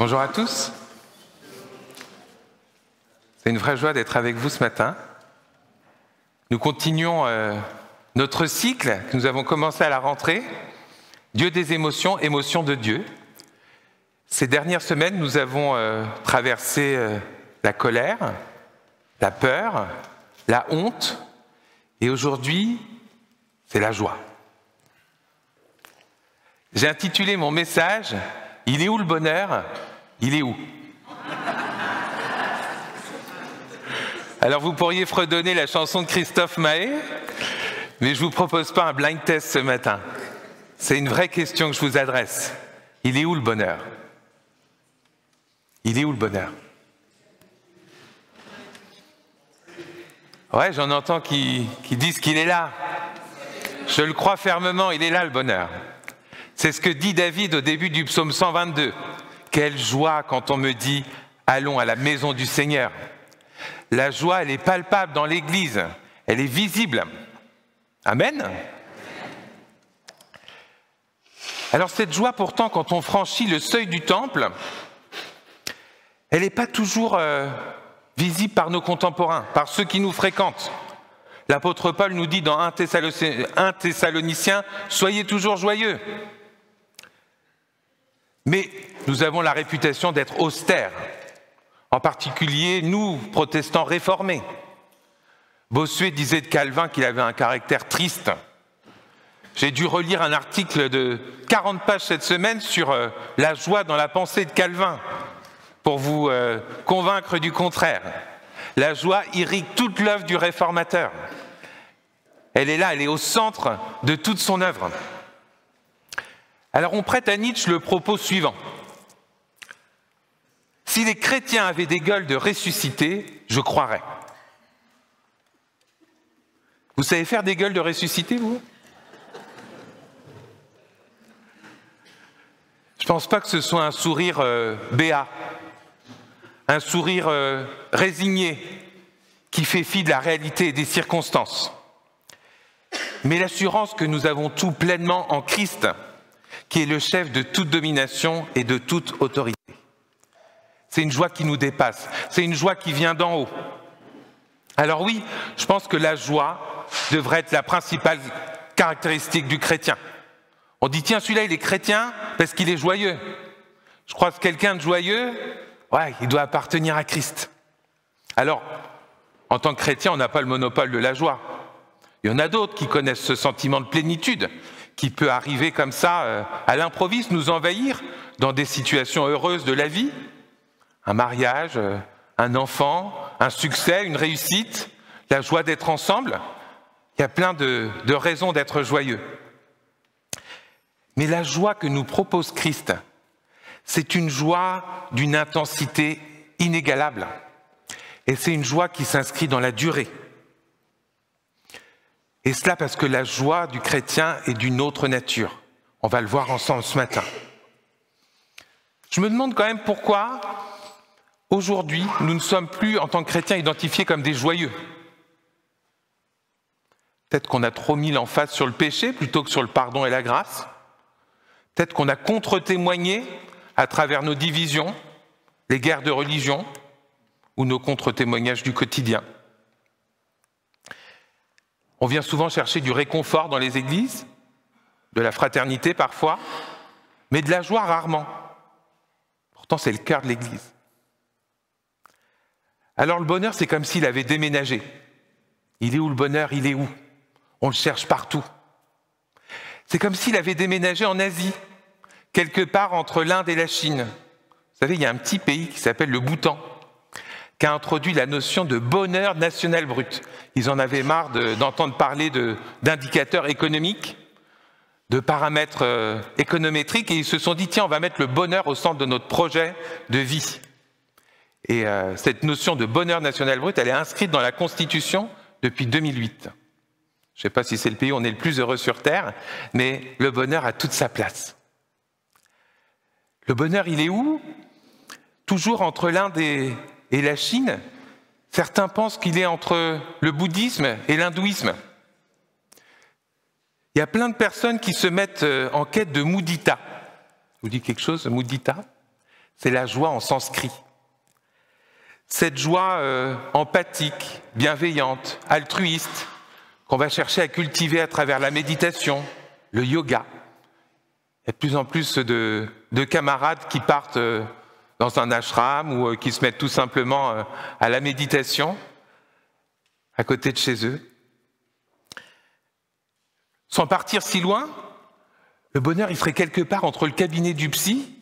Bonjour à tous. C'est une vraie joie d'être avec vous ce matin. Nous continuons euh, notre cycle que nous avons commencé à la rentrée, Dieu des émotions, émotions de Dieu. Ces dernières semaines, nous avons euh, traversé euh, la colère, la peur, la honte, et aujourd'hui, c'est la joie. J'ai intitulé mon message Il est où le bonheur il est où Alors vous pourriez fredonner la chanson de Christophe Mahé, mais je ne vous propose pas un blind test ce matin. C'est une vraie question que je vous adresse. Il est où le bonheur Il est où le bonheur Ouais, j'en entends qui, qui disent qu'il est là. Je le crois fermement, il est là le bonheur. C'est ce que dit David au début du psaume 122. Quelle joie quand on me dit allons à la maison du Seigneur. La joie, elle est palpable dans l'Église, elle est visible. Amen. Alors cette joie pourtant, quand on franchit le seuil du temple, elle n'est pas toujours euh, visible par nos contemporains, par ceux qui nous fréquentent. L'apôtre Paul nous dit dans 1 Thessaloniciens, Soyez toujours joyeux. Mais nous avons la réputation d'être austères, en particulier nous, protestants réformés. Bossuet disait de Calvin qu'il avait un caractère triste. J'ai dû relire un article de 40 pages cette semaine sur euh, la joie dans la pensée de Calvin, pour vous euh, convaincre du contraire. La joie irrigue toute l'œuvre du réformateur. Elle est là, elle est au centre de toute son œuvre. Alors on prête à Nietzsche le propos suivant. Si les chrétiens avaient des gueules de ressuscité, je croirais. Vous savez faire des gueules de ressuscité, vous Je ne pense pas que ce soit un sourire euh, béat, un sourire euh, résigné qui fait fi de la réalité et des circonstances, mais l'assurance que nous avons tout pleinement en Christ qui est le chef de toute domination et de toute autorité. C'est une joie qui nous dépasse, c'est une joie qui vient d'en haut. Alors oui, je pense que la joie devrait être la principale caractéristique du chrétien. On dit, tiens, celui-là, il est chrétien parce qu'il est joyeux. Je crois quelqu'un de joyeux, ouais, il doit appartenir à Christ. Alors, en tant que chrétien, on n'a pas le monopole de la joie. Il y en a d'autres qui connaissent ce sentiment de plénitude, qui peut arriver comme ça, euh, à l'improviste, nous envahir dans des situations heureuses de la vie, un mariage, euh, un enfant, un succès, une réussite, la joie d'être ensemble. Il y a plein de, de raisons d'être joyeux. Mais la joie que nous propose Christ, c'est une joie d'une intensité inégalable. Et c'est une joie qui s'inscrit dans la durée. Et cela parce que la joie du chrétien est d'une autre nature. On va le voir ensemble ce matin. Je me demande quand même pourquoi, aujourd'hui, nous ne sommes plus, en tant que chrétiens, identifiés comme des joyeux. Peut-être qu'on a trop mis l'emphase sur le péché plutôt que sur le pardon et la grâce. Peut-être qu'on a contre-témoigné à travers nos divisions, les guerres de religion ou nos contre-témoignages du quotidien. On vient souvent chercher du réconfort dans les églises, de la fraternité parfois, mais de la joie rarement. Pourtant, c'est le cœur de l'église. Alors le bonheur, c'est comme s'il avait déménagé. Il est où le bonheur Il est où On le cherche partout. C'est comme s'il avait déménagé en Asie, quelque part entre l'Inde et la Chine. Vous savez, il y a un petit pays qui s'appelle le Bhoutan qui a introduit la notion de bonheur national brut. Ils en avaient marre d'entendre parler d'indicateurs économiques, de paramètres euh, économétriques, et ils se sont dit, tiens, on va mettre le bonheur au centre de notre projet de vie. Et euh, cette notion de bonheur national brut, elle est inscrite dans la Constitution depuis 2008. Je ne sais pas si c'est le pays où on est le plus heureux sur Terre, mais le bonheur a toute sa place. Le bonheur, il est où Toujours entre l'un des et la Chine, certains pensent qu'il est entre le bouddhisme et l'hindouisme. Il y a plein de personnes qui se mettent euh, en quête de mudita. Vous dis quelque chose, mudita C'est la joie en sanskrit. Cette joie euh, empathique, bienveillante, altruiste, qu'on va chercher à cultiver à travers la méditation, le yoga. Il y a de plus en plus de camarades qui partent euh, dans un ashram ou euh, qui se mettent tout simplement euh, à la méditation à côté de chez eux. Sans partir si loin, le bonheur, il serait quelque part entre le cabinet du psy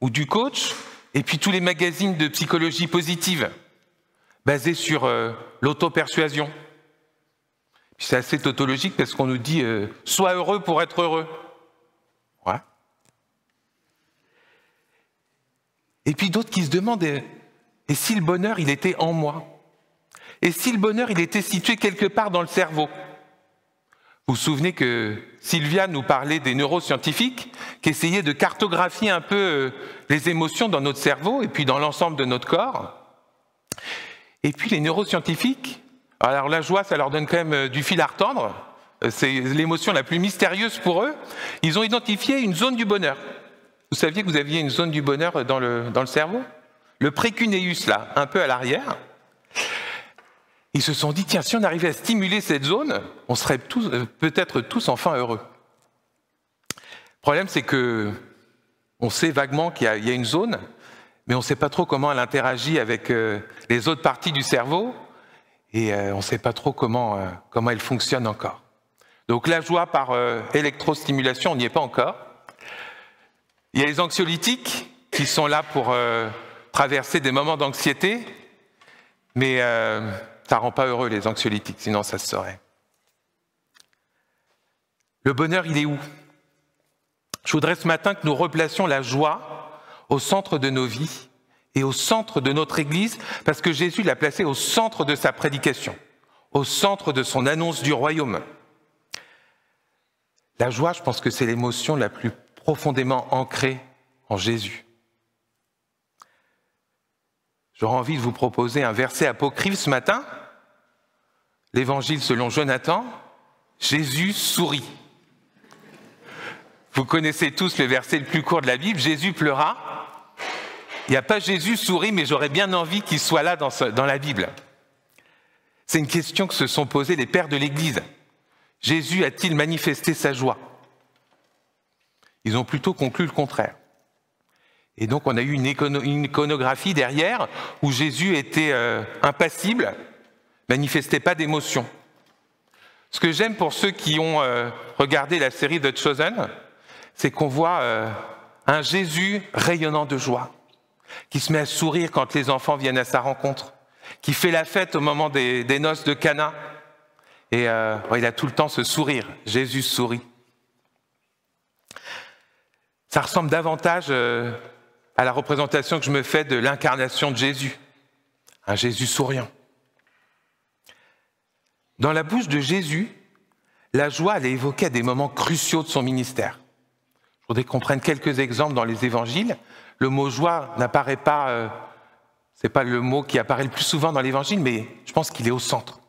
ou du coach et puis tous les magazines de psychologie positive basés sur euh, l'auto-persuasion. C'est assez tautologique parce qu'on nous dit sois heureux pour être heureux ». Et puis d'autres qui se demandent, et si le bonheur, il était en moi Et si le bonheur, il était situé quelque part dans le cerveau Vous vous souvenez que Sylvia nous parlait des neuroscientifiques qui essayaient de cartographier un peu euh, les émotions dans notre cerveau et puis dans l'ensemble de notre corps. Et puis les neuroscientifiques, alors la joie, ça leur donne quand même euh, du fil à retendre, euh, c'est l'émotion la plus mystérieuse pour eux, ils ont identifié une zone du bonheur. Vous saviez que vous aviez une zone du bonheur dans le, dans le cerveau Le précunéus, là, un peu à l'arrière. Ils se sont dit, tiens, si on arrivait à stimuler cette zone, on serait euh, peut-être tous enfin heureux. Le problème, c'est que on sait vaguement qu'il y, a une zone, mais on ne sait pas trop comment elle interagit avec euh, les autres parties du cerveau, et euh, on ne sait pas trop comment, comment elle fonctionne encore. Donc la joie par électrostimulation, on n'y est pas encore. Il y a les anxiolytiques qui sont là pour euh, traverser des moments d'anxiété, mais euh, ça ne rend pas heureux les anxiolytiques, sinon ça se saurait. Le bonheur, il est où Je voudrais ce matin que nous replacions la joie au centre de nos vies et au centre de notre Église, parce que Jésus l'a placé au centre de sa prédication, au centre de son annonce du royaume. La joie, je pense que c'est l'émotion la plus profondément ancré en Jésus. J'aurais envie de vous proposer un verset apocryphe ce matin, l'évangile selon Jonathan, Jésus sourit. Vous connaissez tous le verset le plus court de la Bible, Jésus pleura. Il n'y a pas Jésus sourit, mais j'aurais bien envie qu'il soit là dans, la Bible. C'est une question que se sont posées les pères de l'Église. Jésus a-t-il manifesté sa joie ils ont plutôt conclu le contraire. Et donc on a eu une, iconographie derrière où Jésus était euh, impassible, manifestait pas d'émotion. Ce que j'aime pour ceux qui ont euh, regardé la série The Chosen, c'est qu'on voit euh, un Jésus rayonnant de joie, qui se met à sourire quand les enfants viennent à sa rencontre, qui fait la fête au moment des noces de Cana. Et il a tout le temps ce sourire. Jésus sourit ça ressemble davantage euh, à la représentation que je me fais de l'incarnation de Jésus, un Jésus souriant. Dans la bouche de Jésus, la joie, elle à des moments cruciaux de son ministère. Je voudrais qu'on prenne quelques exemples dans les évangiles. Le mot joie n'apparaît pas, euh, ce n'est pas le mot qui apparaît le plus souvent dans l'évangile, mais je pense qu'il est au centre.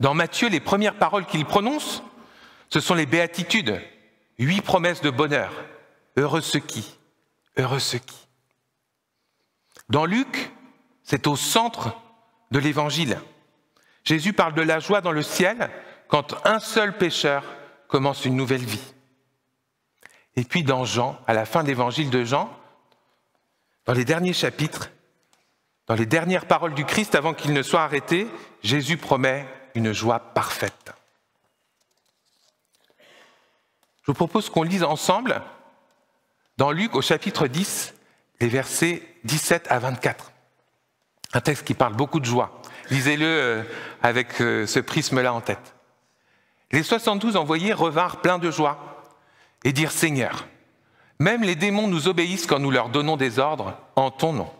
Dans Matthieu, les premières paroles qu'il prononce, ce sont les béatitudes, huit promesses de bonheur. Heureux ceux qui, heureux ceux qui. Dans Luc, c'est au centre de l'évangile. Jésus parle de la joie dans le ciel quand un seul pécheur commence une nouvelle vie. Et puis dans Jean, à la fin de l'évangile de Jean, dans les derniers chapitres, dans les dernières paroles du Christ avant qu'il ne soit arrêté, Jésus promet une joie parfaite. Je vous propose qu'on lise ensemble dans Luc au chapitre 10, les versets 17 à 24. Un texte qui parle beaucoup de joie. Lisez-le euh, avec euh, ce prisme-là en tête. Les 72 envoyés revinrent pleins de joie et dirent Seigneur, même les démons nous obéissent quand nous leur donnons des ordres en ton nom.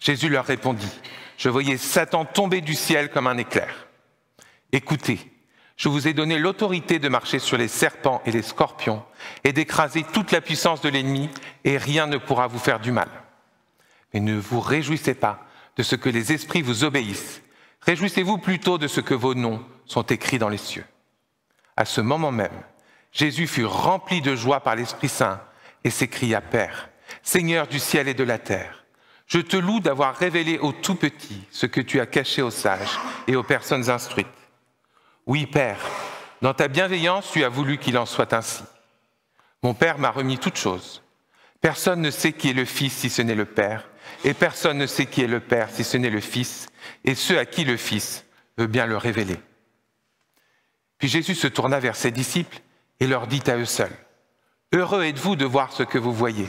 Jésus leur répondit, je voyais Satan tomber du ciel comme un éclair. Écoutez, je vous ai donné l'autorité de marcher sur les serpents et les scorpions et d'écraser toute la puissance de l'ennemi, et rien ne pourra vous faire du mal. Mais ne vous réjouissez pas de ce que les esprits vous obéissent. Réjouissez-vous plutôt de ce que vos noms sont écrits dans les cieux. À ce moment même, Jésus fut rempli de joie par l'Esprit Saint et s'écria Père, Seigneur du ciel et de la terre, je te loue d'avoir révélé aux tout petits ce que tu as caché aux sages et aux personnes instruites oui, Père, dans ta bienveillance, tu as voulu qu'il en soit ainsi. Mon Père m'a remis toute chose. « Personne ne sait qui est le Fils si ce n'est le Père, et personne ne sait qui est le Père si ce n'est le Fils, et ceux à qui le Fils veut bien le révéler. Puis Jésus se tourna vers ses disciples et leur dit à eux seuls, Heureux êtes-vous de voir ce que vous voyez.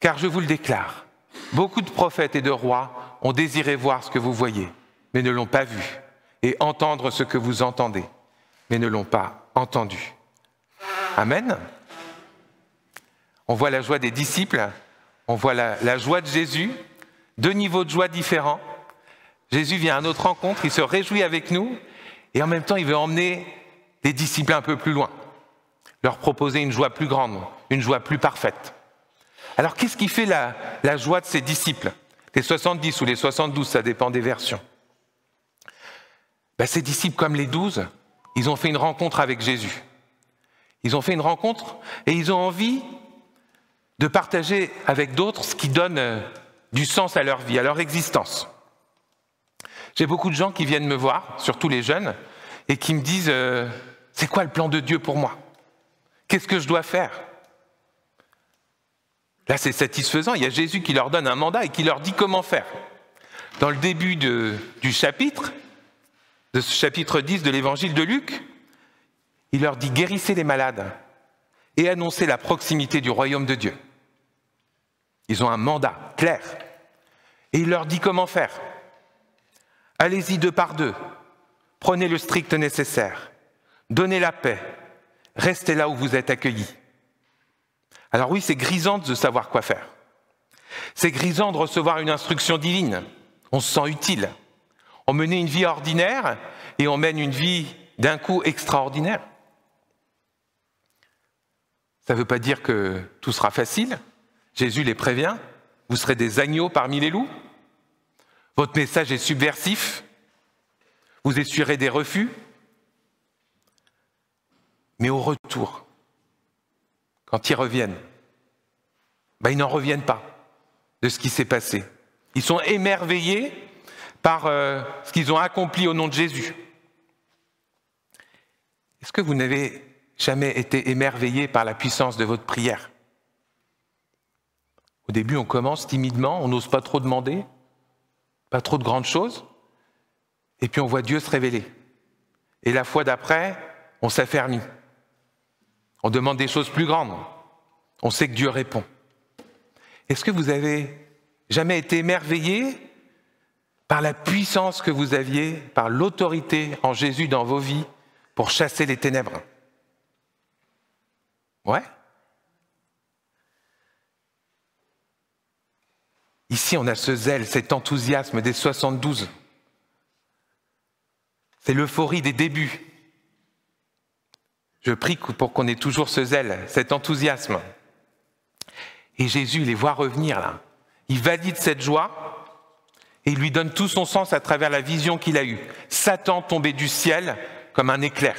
Car je vous le déclare, beaucoup de prophètes et de rois ont désiré voir ce que vous voyez, mais ne l'ont pas vu et entendre ce que vous entendez, mais ne l'ont pas entendu. Amen. On voit la joie des disciples, on voit la, joie de Jésus, deux niveaux de joie différents. Jésus vient à notre rencontre, il se réjouit avec nous, et en même temps il veut emmener les disciples un peu plus loin, leur proposer une joie plus grande, une joie plus parfaite. Alors qu'est-ce qui fait la, la joie de ces disciples Les 70 ou les 72, ça dépend des versions. Ces ben, disciples, comme les douze, ils ont fait une rencontre avec Jésus. Ils ont fait une rencontre et ils ont envie de partager avec d'autres ce qui donne euh, du sens à leur vie, à leur existence. J'ai beaucoup de gens qui viennent me voir, surtout les jeunes, et qui me disent, euh, c'est quoi le plan de Dieu pour moi Qu'est-ce que je dois faire Là, c'est satisfaisant. Il y a Jésus qui leur donne un mandat et qui leur dit comment faire. Dans le début du chapitre, de ce chapitre 10 de l'évangile de Luc, il leur dit guérissez les malades et annoncez la proximité du royaume de Dieu. Ils ont un mandat clair. Et il leur dit comment faire. Allez-y deux par deux, prenez le strict nécessaire, donnez la paix, restez là où vous êtes accueillis. Alors oui, c'est grisant de savoir quoi faire. C'est grisant de recevoir une instruction divine. On se sent utile. On menait une vie ordinaire et on mène une vie d'un coup extraordinaire. Ça ne veut pas dire que tout sera facile. Jésus les prévient. Vous serez des agneaux parmi les loups. Votre message est subversif. Vous essuierez des refus. Mais au retour, quand ils reviennent, ben, ils n'en reviennent pas de ce qui s'est passé. Ils sont émerveillés par euh, ce qu'ils ont accompli au nom de Jésus. Est-ce que vous n'avez jamais été émerveillé par la puissance de votre prière Au début, on commence timidement, on n'ose pas trop demander, pas trop de grandes choses, et puis on voit Dieu se révéler. Et la fois d'après, on s'affermit. On demande des choses plus grandes. On sait que Dieu répond. Est-ce que vous avez jamais été émerveillé par la puissance que vous aviez, par l'autorité en Jésus dans vos vies pour chasser les ténèbres. Ouais Ici, on a ce zèle, cet enthousiasme des 72. C'est l'euphorie des débuts. Je prie pour qu'on ait toujours ce zèle, cet enthousiasme. Et Jésus les voit revenir là. Il valide cette joie et il lui donne tout son sens à travers la vision qu'il a eue. Satan tombé du ciel comme un éclair.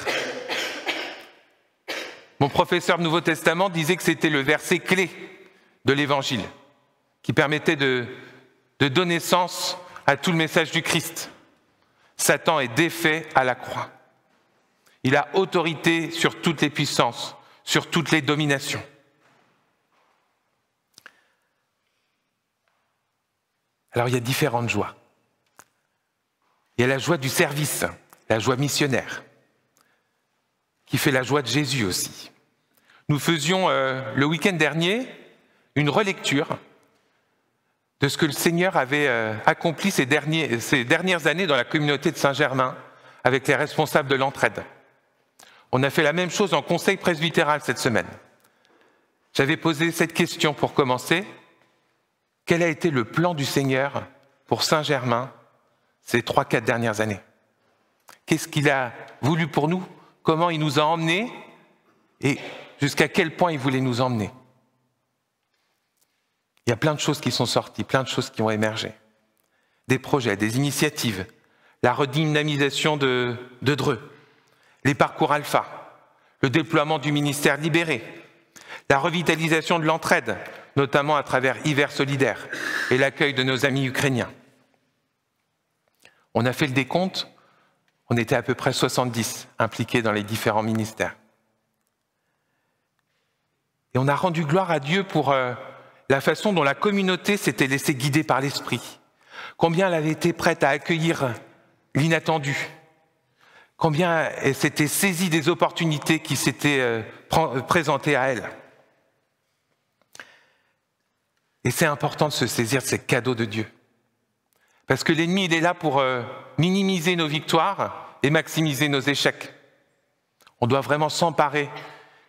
Mon professeur de Nouveau Testament disait que c'était le verset clé de l'Évangile, qui permettait de, de donner sens à tout le message du Christ. Satan est défait à la croix. Il a autorité sur toutes les puissances, sur toutes les dominations. Alors il y a différentes joies. Il y a la joie du service, la joie missionnaire, qui fait la joie de Jésus aussi. Nous faisions euh, le week-end dernier une relecture de ce que le Seigneur avait euh, accompli ces, ces dernières années dans la communauté de Saint-Germain avec les responsables de l'entraide. On a fait la même chose en conseil presbytéral cette semaine. J'avais posé cette question pour commencer. Quel a été le plan du Seigneur pour Saint-Germain ces trois, quatre dernières années Qu'est-ce qu'il a voulu pour nous Comment il nous a emmenés Et jusqu'à quel point il voulait nous emmener Il y a plein de choses qui sont sorties, plein de choses qui ont émergé. Des projets, des initiatives, la redynamisation de, de Dreux, les parcours alpha, le déploiement du ministère libéré, la revitalisation de l'entraide, notamment à travers Hiver solidaire et l'accueil de nos amis ukrainiens. On a fait le décompte, on était à peu près 70 impliqués dans les différents ministères. Et on a rendu gloire à Dieu pour euh, la façon dont la communauté s'était laissée guider par l'Esprit, combien elle avait été prête à accueillir l'inattendu, combien elle s'était saisie des opportunités qui s'étaient euh, présentées à elle. Et c'est important de se saisir de ces cadeaux de Dieu. Parce que l'ennemi, il est là pour euh, minimiser nos victoires et maximiser nos échecs. On doit vraiment s'emparer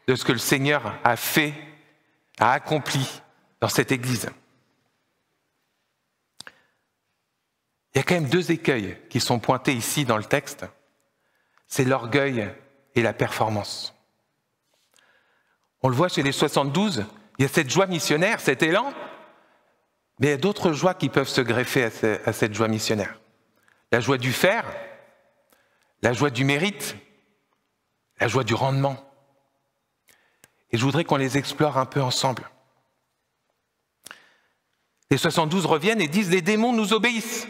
de ce que le Seigneur a fait, a accompli dans cette Église. Il y a quand même deux écueils qui sont pointés ici dans le texte. C'est l'orgueil et la performance. On le voit chez les 72, il y a cette joie missionnaire, cet élan, mais il y a d'autres joies qui peuvent se greffer à cette joie missionnaire. La joie du faire, la joie du mérite, la joie du rendement. Et je voudrais qu'on les explore un peu ensemble. Les 72 reviennent et disent, les démons nous obéissent.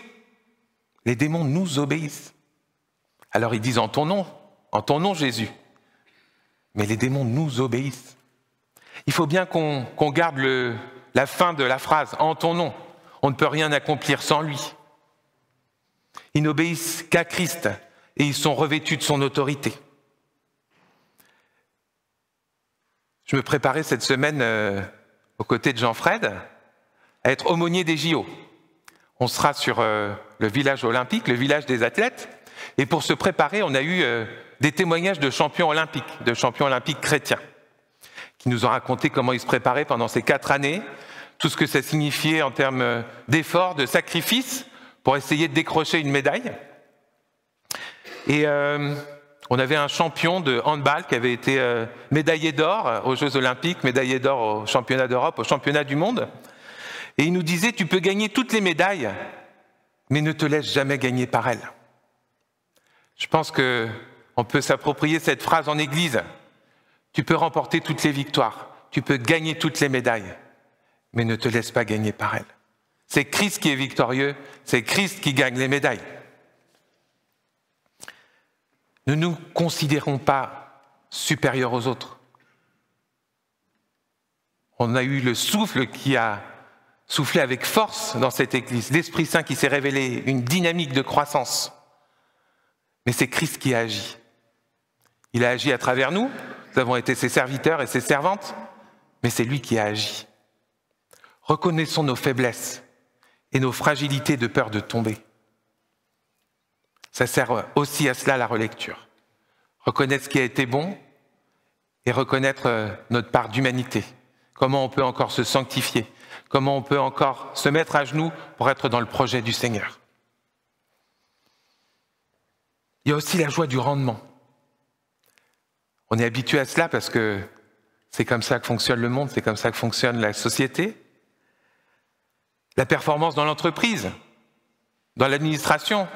Les démons nous obéissent. Alors ils disent, en ton nom, en ton nom Jésus. Mais les démons nous obéissent. Il faut bien qu'on garde le, la fin de la phrase, en ton nom, on ne peut rien accomplir sans lui. Ils n'obéissent qu'à Christ et ils sont revêtus de son autorité. Je me préparais cette semaine euh, aux côtés de Jean-Fred à être aumônier des JO. On sera sur euh, le village olympique, le village des athlètes, et pour se préparer, on a eu euh, des témoignages de champions olympiques, de champions olympiques chrétiens. Ils nous ont raconté comment ils se préparaient pendant ces quatre années, tout ce que ça signifiait en termes euh, d'efforts, de sacrifices, pour essayer de décrocher une médaille. Et euh, on avait un champion de handball qui avait été euh, médaillé d'or aux Jeux Olympiques, médaillé d'or aux Championnats d'Europe, aux Championnats du Monde. Et il nous disait, tu peux gagner toutes les médailles, mais ne te laisse jamais gagner par elles. Je pense qu'on peut s'approprier cette phrase en Église. Tu peux remporter toutes les victoires, tu peux gagner toutes les médailles, mais ne te laisse pas gagner par elles. C'est Christ qui est victorieux, c'est Christ qui gagne les médailles. Ne nous considérons pas supérieurs aux autres. On a eu le souffle qui a soufflé avec force dans cette Église, l'Esprit Saint qui s'est révélé, une dynamique de croissance. Mais c'est Christ qui a agi. Il a agi à travers nous, nous avons été ses serviteurs et ses servantes, mais c'est lui qui a agi. Reconnaissons nos faiblesses et nos fragilités de peur de tomber. Ça sert aussi à cela la relecture. Reconnaître ce qui a été bon et reconnaître euh, notre part d'humanité. Comment on peut encore se sanctifier Comment on peut encore se mettre à genoux pour être dans le projet du Seigneur Il y a aussi la joie du rendement. On est habitué à cela parce que c'est comme ça que fonctionne le monde, c'est comme ça que fonctionne la société. La performance dans l'entreprise, dans l'administration,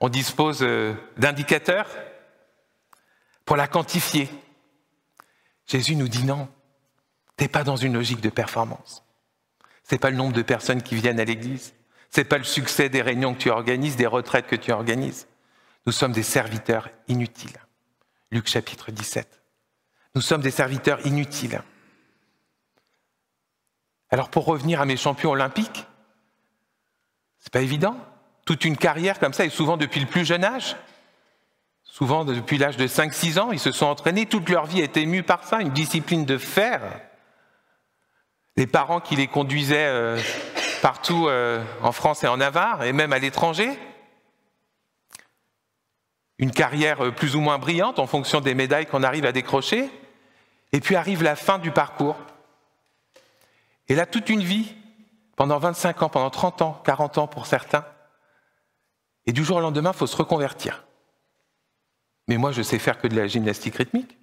on dispose euh, d'indicateurs pour la quantifier. Jésus nous dit non, tu n'es pas dans une logique de performance. Ce n'est pas le nombre de personnes qui viennent à l'église. ce n'est pas le succès des réunions que tu organises, des retraites que tu organises. Nous sommes des serviteurs inutiles. Luc chapitre 17. Nous sommes des serviteurs inutiles. Alors pour revenir à mes champions olympiques, c'est pas évident. Toute une carrière comme ça, et souvent depuis le plus jeune âge, souvent depuis l'âge de 5-6 ans, ils se sont entraînés, toute leur vie été émue par ça, une discipline de fer. Les parents qui les conduisaient euh, partout euh, en France et en Navarre, et même à l'étranger, une carrière euh, plus ou moins brillante en fonction des médailles qu'on arrive à décrocher. Et puis arrive la fin du parcours. Et là, toute une vie, pendant 25 ans, pendant 30 ans, 40 ans pour certains. Et du jour au lendemain, il faut se reconvertir. Mais moi, je sais faire que de la gymnastique rythmique.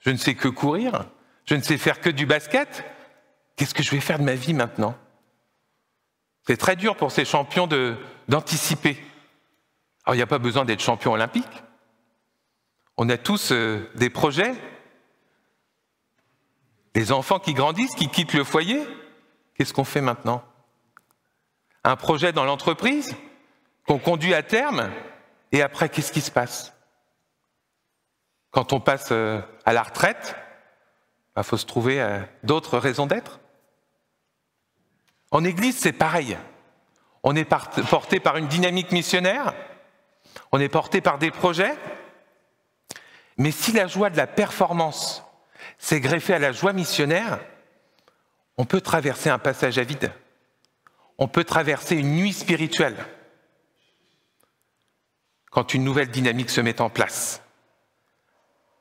Je ne sais que courir. Je ne sais faire que du basket. Qu'est-ce que je vais faire de ma vie maintenant C'est très dur pour ces champions d'anticiper. Alors il n'y a pas besoin d'être champion olympique. On a tous euh, des projets. Des enfants qui grandissent, qui quittent le foyer, qu'est-ce qu'on fait maintenant Un projet dans l'entreprise qu'on conduit à terme, et après, qu'est-ce qui se passe Quand on passe euh, à la retraite, il bah, faut se trouver euh, d'autres raisons d'être. En Église, c'est pareil. On est porté par une dynamique missionnaire, on est porté par des projets, mais si la joie de la performance s'est greffée à la joie missionnaire, on peut traverser un passage à vide. On peut traverser une nuit spirituelle quand une nouvelle dynamique se met en place.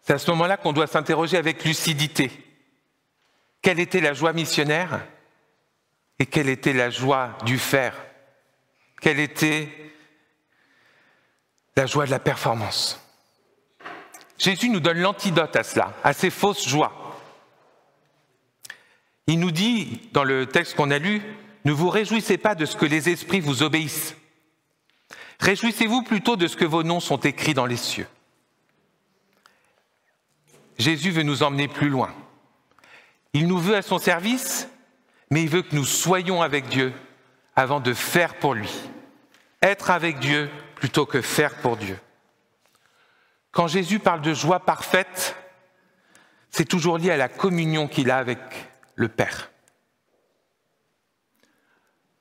C'est à ce moment-là qu'on doit s'interroger avec lucidité. Quelle était la joie missionnaire et quelle était la joie du faire Quelle était la joie de la performance. Jésus nous donne l'antidote à cela, à ces fausses joies. Il nous dit, dans le texte qu'on a lu, ne vous réjouissez pas de ce que les esprits vous obéissent. Réjouissez-vous plutôt de ce que vos noms sont écrits dans les cieux. Jésus veut nous emmener plus loin. Il nous veut à son service, mais il veut que nous soyons avec Dieu avant de faire pour lui. Être avec Dieu plutôt que faire pour Dieu. Quand Jésus parle de joie parfaite, c'est toujours lié à la communion qu'il a avec le Père.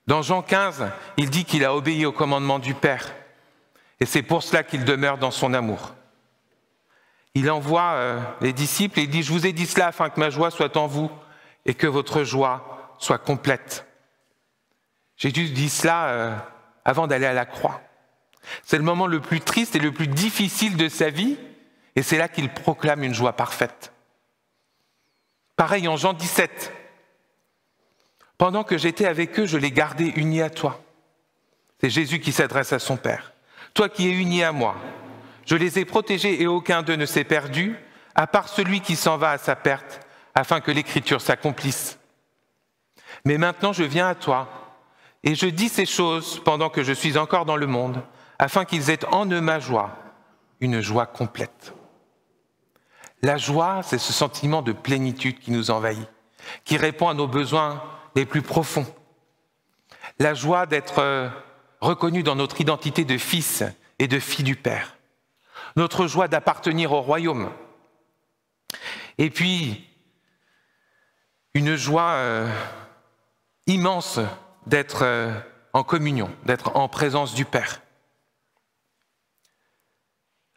Dans Jean 15, il dit qu'il a obéi au commandement du Père, et c'est pour cela qu'il demeure dans son amour. Il envoie euh, les disciples et il dit, je vous ai dit cela afin que ma joie soit en vous et que votre joie soit complète. Jésus dit cela euh, avant d'aller à la croix. C'est le moment le plus triste et le plus difficile de sa vie, et c'est là qu'il proclame une joie parfaite. Pareil en Jean 17. Pendant que j'étais avec eux, je les gardais unis à toi. C'est Jésus qui s'adresse à son Père. Toi qui es uni à moi, je les ai protégés et aucun d'eux ne s'est perdu, à part celui qui s'en va à sa perte, afin que l'Écriture s'accomplisse. Mais maintenant je viens à toi, et je dis ces choses pendant que je suis encore dans le monde, afin qu'ils aient en eux ma joie, une joie complète. La joie, c'est ce sentiment de plénitude qui nous envahit, qui répond à nos besoins les plus profonds. La joie d'être euh, reconnu dans notre identité de fils et de fille du Père. Notre joie d'appartenir au royaume. Et puis, une joie euh, immense d'être euh, en communion, d'être en présence du Père.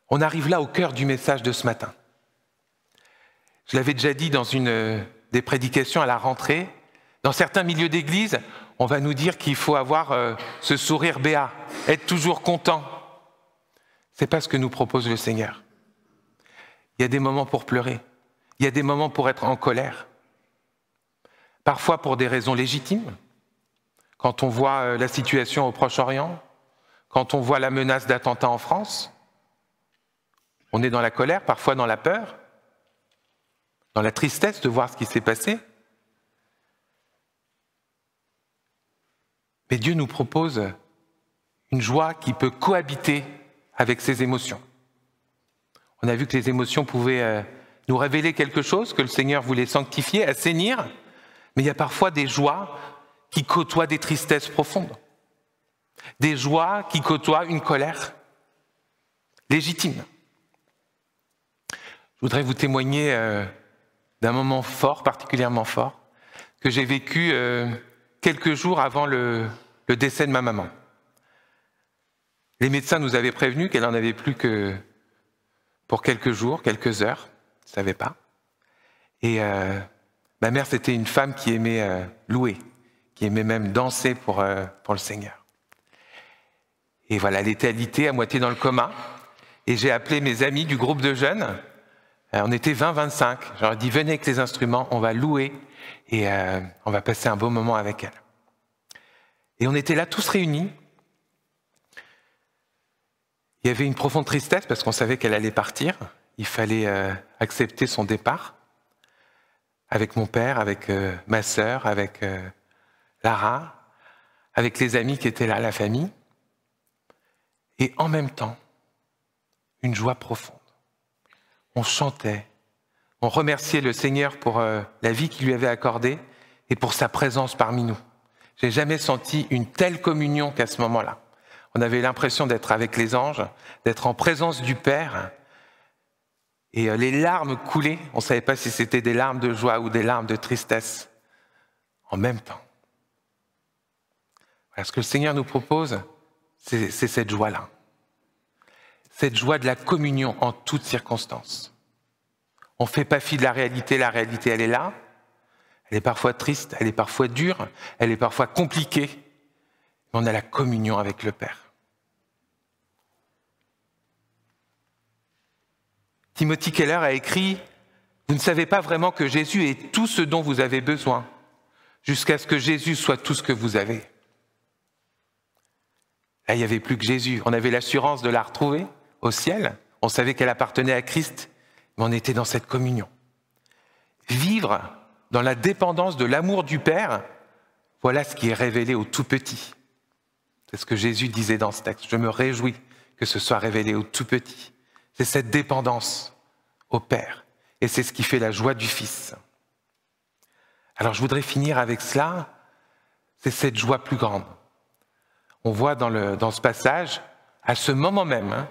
On arrive là au cœur du message de ce matin. Je l'avais déjà dit dans une euh, des prédications à la rentrée, dans certains milieux d'église, on va nous dire qu'il faut avoir euh, ce sourire béat, être toujours content. C'est pas ce que nous propose le Seigneur. Il y a des moments pour pleurer, il y a des moments pour être en colère, parfois pour des raisons légitimes, quand on voit euh, la situation au Proche-Orient, quand on voit la menace d'attentats en France, on est dans la colère, parfois dans la peur, dans la tristesse de voir ce qui s'est passé. Mais Dieu nous propose une joie qui peut cohabiter avec ses émotions. On a vu que les émotions pouvaient euh, nous révéler quelque chose que le Seigneur voulait sanctifier, assainir, mais il y a parfois des joies qui côtoie des tristesses profondes, des joies qui côtoient une colère légitime. Je voudrais vous témoigner euh, d'un moment fort, particulièrement fort, que j'ai vécu euh, quelques jours avant le, décès de ma maman. Les médecins nous avaient prévenus qu'elle n'en avait plus que pour quelques jours, quelques heures, je ne savais pas. Et euh, ma mère, c'était une femme qui aimait louer, qui aimait même danser pour, euh, pour le Seigneur. Et voilà, elle était alitée, à moitié dans le coma. Et j'ai appelé mes amis du groupe de jeunes. Euh, on était 20-25. J'aurais dit, venez avec les instruments, on va louer et euh, on va passer un beau moment avec elle. Et on était là tous réunis. Il y avait une profonde tristesse parce qu'on savait qu'elle allait partir. Il fallait accepter son départ avec mon père, avec ma sœur, avec Lara, avec les amis qui étaient là, la famille, et en même temps, une joie profonde. On chantait, on remerciait le Seigneur pour euh, la vie qu'il lui avait accordée et pour sa présence parmi nous. J'ai jamais senti une telle communion qu'à ce moment-là. On avait l'impression d'être avec les anges, d'être en présence du Père. Et euh, les larmes coulaient, on ne savait pas si c'était des larmes de joie ou des larmes de tristesse, en même temps ce que le Seigneur nous propose, c'est cette joie-là. Cette joie de la communion en toutes circonstances. On ne fait pas fi de la réalité, la réalité elle est là. Elle est parfois triste, elle est parfois dure, elle est parfois compliquée. Mais on a la communion avec le Père. Timothy Keller a écrit Vous ne savez pas vraiment que Jésus est tout ce dont vous avez besoin, jusqu'à ce que Jésus soit tout ce que vous avez. Eh, il n'y avait plus que Jésus. On avait l'assurance de la retrouver au ciel. On savait qu'elle appartenait à Christ, mais on était dans cette communion. Vivre dans la dépendance de l'amour du Père, voilà ce qui est révélé au tout petit. C'est ce que Jésus disait dans ce texte. Je me réjouis que ce soit révélé au tout petit. C'est cette dépendance au Père. Et c'est ce qui fait la joie du Fils. Alors je voudrais finir avec cela. C'est cette joie plus grande on voit dans, le, dans ce passage, à ce moment même, hein,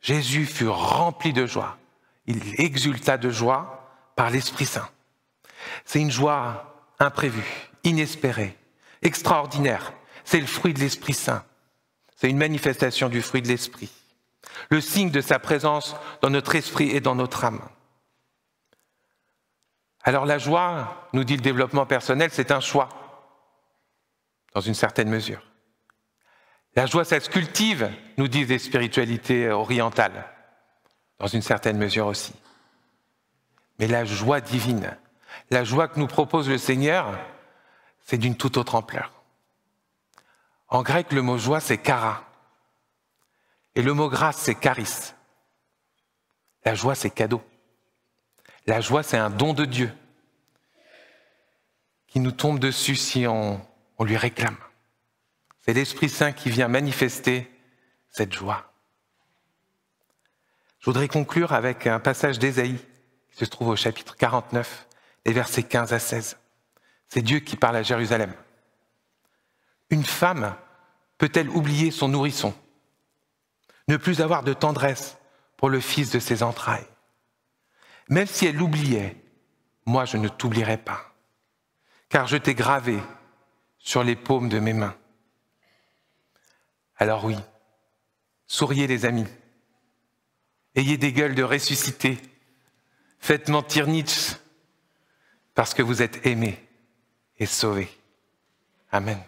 Jésus fut rempli de joie. Il exulta de joie par l'Esprit Saint. C'est une joie imprévue, inespérée, extraordinaire. C'est le fruit de l'Esprit Saint. C'est une manifestation du fruit de l'Esprit. Le signe de sa présence dans notre esprit et dans notre âme. Alors la joie, nous dit le développement personnel, c'est un choix, dans une certaine mesure. La joie, ça se cultive, nous disent des spiritualités orientales, dans une certaine mesure aussi. Mais la joie divine, la joie que nous propose le Seigneur, c'est d'une toute autre ampleur. En grec, le mot joie, c'est kara. Et le mot grâce, c'est charis. La joie, c'est cadeau. La joie, c'est un don de Dieu qui nous tombe dessus si on lui réclame. C'est l'Esprit Saint qui vient manifester cette joie. Je voudrais conclure avec un passage d'Ésaïe qui se trouve au chapitre 49, les versets 15 à 16. C'est Dieu qui parle à Jérusalem. Une femme peut-elle oublier son nourrisson Ne plus avoir de tendresse pour le fils de ses entrailles Même si elle l'oubliait, moi je ne t'oublierai pas, car je t'ai gravé sur les paumes de mes mains. Alors oui, souriez les amis, ayez des gueules de ressuscité, faites mentir Nietzsche, parce que vous êtes aimés et sauvés. Amen.